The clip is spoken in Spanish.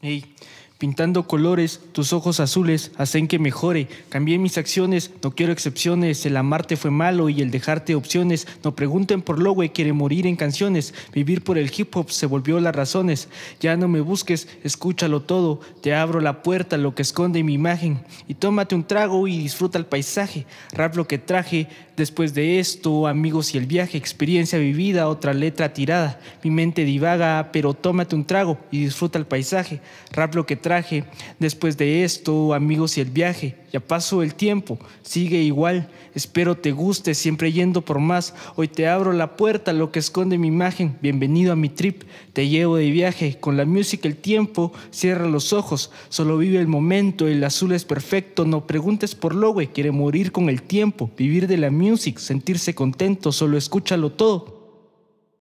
he Pintando colores, tus ojos azules hacen que mejore. Cambié mis acciones, no quiero excepciones. El amarte fue malo y el dejarte opciones. No pregunten por lo, y quiere morir en canciones. Vivir por el hip hop se volvió las razones. Ya no me busques, escúchalo todo. Te abro la puerta, lo que esconde mi imagen. Y tómate un trago y disfruta el paisaje. Rap lo que traje, Después de esto, amigos y el viaje, experiencia vivida, otra letra tirada. Mi mente divaga, pero tómate un trago y disfruta el paisaje. Rap lo que traje Después de esto, amigos y el viaje, ya pasó el tiempo, sigue igual. Espero te guste, siempre yendo por más. Hoy te abro la puerta, lo que esconde mi imagen. Bienvenido a mi trip, te llevo de viaje. Con la música el tiempo, cierra los ojos, solo vive el momento, el azul es perfecto. No preguntes por lo, wey, quiere morir con el tiempo, vivir de la music, sentirse contento, solo escúchalo todo.